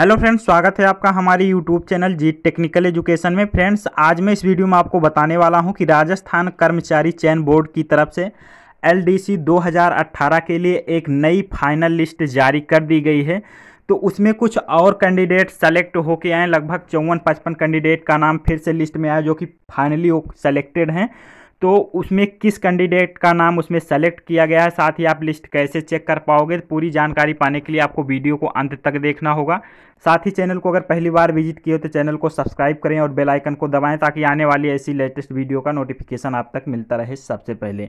Hello friends स्वागत है आपका हमारे YouTube channel G technical education में फ्रेंड्स आज मैं इस वीडियो में आपको बताने वाला हूं कि राजस्थान कर्मचारी चयन बोर्ड की तरफ से एलडीसी 2018 के लिए एक नई फाइनल लिस्ट जारी कर दी गई है तो उसमें कुछ और कैंडिडेट सेलेक्ट होके आए लगभग चौवन पचपन कैंडिडेट का नाम फिर से लिस्ट में आया जो कि फाइनली सेलेक्टेड हैं तो उसमें किस कैंडिडेट का नाम उसमें सेलेक्ट किया गया है साथ ही आप लिस्ट कैसे चेक कर पाओगे पूरी जानकारी पाने के लिए आपको वीडियो को अंत तक देखना होगा साथ ही चैनल को अगर पहली बार विजिट किए तो चैनल को सब्सक्राइब करें और बेल आइकन को दबाएं ताकि आने वाली ऐसी लेटेस्ट वीडियो का नोटिफिकेशन आप तक मिलता रहे सबसे पहले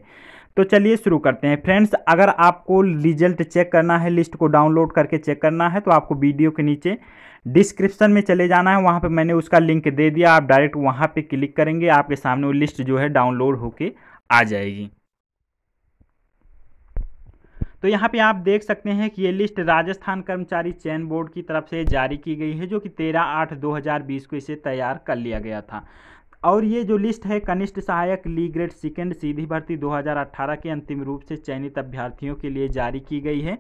तो चलिए शुरू करते हैं फ्रेंड्स अगर आपको रिजल्ट चेक करना है लिस्ट को डाउनलोड करके चेक करना है तो आपको वीडियो के नीचे डिस्क्रिप्शन में चले जाना है वहाँ पे मैंने उसका लिंक दे दिया आप डायरेक्ट वहाँ पे क्लिक करेंगे आपके सामने वो लिस्ट जो है डाउनलोड होके आ जाएगी तो यहाँ पे आप देख सकते हैं कि ये लिस्ट राजस्थान कर्मचारी चयन बोर्ड की तरफ से जारी की गई है जो कि तेरह आठ दो हज़ार बीस को इसे तैयार कर लिया गया था और ये जो लिस्ट है कनिष्ठ सहायक ली ग्रेड सेकेंड सीधी भर्ती 2018 के अंतिम रूप से चयनित अभ्यर्थियों के लिए जारी की गई है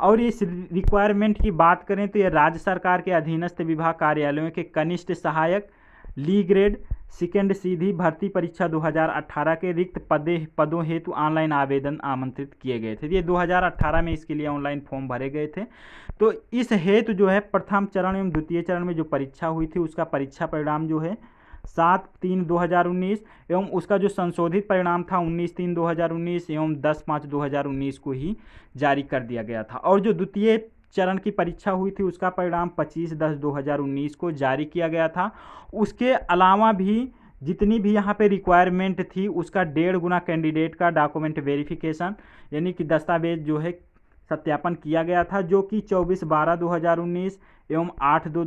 और इस रिक्वायरमेंट की बात करें तो ये राज्य सरकार के अधीनस्थ विभाग कार्यालयों के कनिष्ठ सहायक ली ग्रेड सेकेंड सीधी भर्ती परीक्षा 2018 के रिक्त पदे पदों हेतु ऑनलाइन आवेदन आमंत्रित किए गए थे तो ये 2018 में इसके लिए ऑनलाइन फॉर्म भरे गए थे तो इस हेतु जो है प्रथम चरण एवं द्वितीय चरण में जो परीक्षा हुई थी उसका परीक्षा परिणाम जो है सात तीन दो हज़ार उन्नीस एवं उसका जो संशोधित परिणाम था उन्नीस तीन दो हज़ार उन्नीस एवं दस पाँच दो हज़ार उन्नीस को ही जारी कर दिया गया था और जो द्वितीय चरण की परीक्षा हुई थी उसका परिणाम पच्चीस दस दो हज़ार उन्नीस को जारी किया गया था उसके अलावा भी जितनी भी यहाँ पे रिक्वायरमेंट थी उसका डेढ़ गुना कैंडिडेट का डॉक्यूमेंट वेरिफिकेशन यानी कि दस्तावेज जो है सत्यापन किया गया था जो कि 24 बारह 2019 एवं 8 दो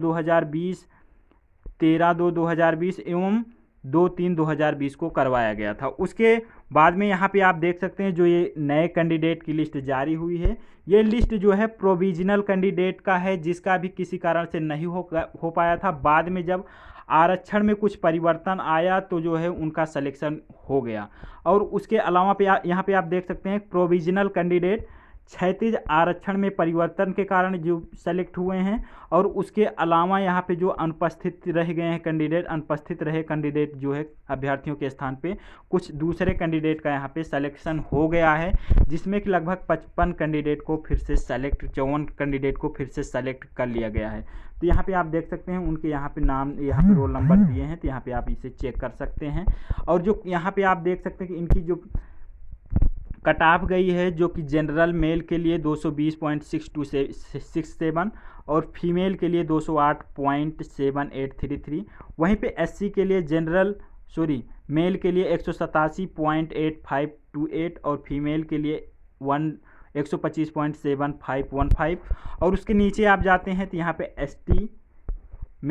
बीस तेरह दो दो हज़ार बीस एवं दो तीन दो हज़ार बीस को करवाया गया था उसके बाद में यहाँ पे आप देख सकते हैं जो ये नए कैंडिडेट की लिस्ट जारी हुई है ये लिस्ट जो है प्रोविजनल कैंडिडेट का है जिसका भी किसी कारण से नहीं हो हो पाया था बाद में जब आरक्षण में कुछ परिवर्तन आया तो जो है उनका सिलेक्शन हो गया और उसके अलावा पे यहाँ पे आप देख सकते हैं प्रोविजनल कैंडिडेट क्षैतिज आरक्षण में परिवर्तन के कारण जो सेलेक्ट हुए हैं और उसके अलावा यहाँ पे जो अनुपस्थित रह गए हैं कैंडिडेट अनुपस्थित रहे कैंडिडेट जो है अभ्यर्थियों के स्थान पे कुछ दूसरे कैंडिडेट का यहाँ पे सिलेक्शन हो गया है जिसमें कि लगभग पचपन कैंडिडेट को फिर से सेलेक्ट चौवन कैंडिडेट को फिर से सेलेक्ट कर लिया गया है तो यहाँ पे आप देख सकते हैं उनके यहाँ पे नाम यहाँ पे रोल हम्म, नंबर हम्म। दिए हैं तो यहाँ पे आप इसे चेक कर सकते हैं और जो यहाँ पे आप देख सकते हैं कि इनकी जो कट ऑफ गई है जो कि जनरल मेल के लिए दो सौ बीस point six six two seven और फीमेल के लिए दो सौ आठ point seven eight three three वहीं पे एससी के लिए जनरल सॉरी मेल के लिए एक सौ सतासी point eight five two eight और फीमेल के लिए वन एक सौ पच्चीस point seven five one five और उसके नीचे आप जाते हैं तो यहाँ पर एस टी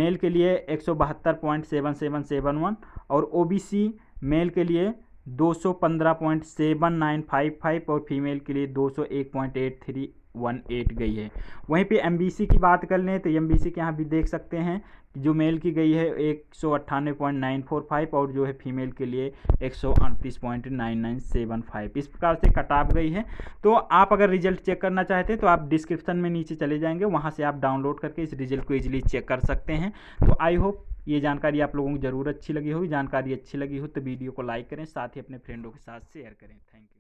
मेल के लिए एक सौ बहत्तर point seven seven seven one और ओ बी सी मेल के लिए दो सौ पंद्रह point seven nine five five और फीमेल के लिए दो सौ एक point eight three one eight गई है वहीं पे एम की बात कर लें तो एम के यहाँ भी देख सकते हैं जो मेल की गई है एक सौ अट्ठानवे पॉइंट नाइन फोर फाइव और जो है फीमेल के लिए एक सौ अड़तीस point nine nine seven five इस प्रकार से ऑफ गई है तो आप अगर रिजल्ट चेक करना चाहते हैं तो आप डिस्क्रिप्शन में नीचे चले जाएंगे वहाँ से आप डाउनलोड करके इस रिजल्ट को ईजिली चेक कर सकते हैं तो आई होप ये जानकारी आप लोगों को ज़रूर अच्छी लगी होगी जानकारी अच्छी लगी हो तो वीडियो को लाइक करें साथ ही अपने फ्रेंडों के साथ शेयर करें थैंक यू